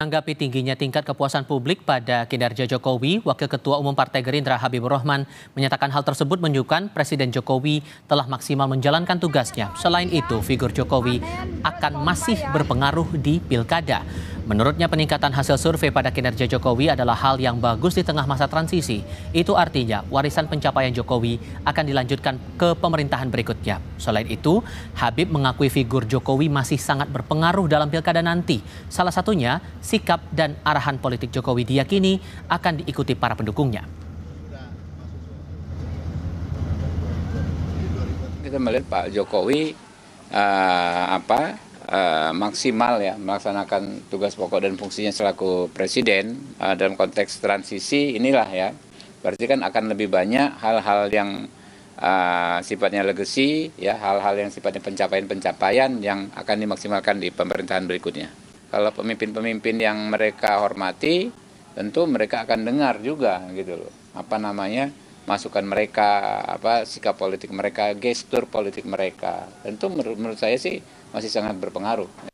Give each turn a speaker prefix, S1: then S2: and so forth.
S1: Menanggapi tingginya tingkat kepuasan publik pada kinerja Jokowi, Wakil Ketua Umum Partai Gerindra Habibur Rahman menyatakan hal tersebut menunjukkan Presiden Jokowi telah maksimal menjalankan tugasnya. Selain itu, figur Jokowi akan masih berpengaruh di pilkada. Menurutnya peningkatan hasil survei pada kinerja Jokowi adalah hal yang bagus di tengah masa transisi. Itu artinya warisan pencapaian Jokowi akan dilanjutkan ke pemerintahan berikutnya. Selain itu, Habib mengakui figur Jokowi masih sangat berpengaruh dalam pilkada nanti. Salah satunya, sikap dan arahan politik Jokowi diyakini akan diikuti para pendukungnya.
S2: Kita melihat Pak Jokowi uh, apa uh, maksimal ya melaksanakan tugas pokok dan fungsinya selaku presiden uh, dalam konteks transisi inilah ya berarti kan akan lebih banyak hal-hal yang uh, sifatnya legasi ya hal-hal yang sifatnya pencapaian-pencapaian yang akan dimaksimalkan di pemerintahan berikutnya kalau pemimpin-pemimpin yang mereka hormati tentu mereka akan dengar juga gitu loh apa namanya masukan mereka, apa sikap politik mereka, gestur politik mereka. Tentu menurut, menurut saya sih masih sangat berpengaruh.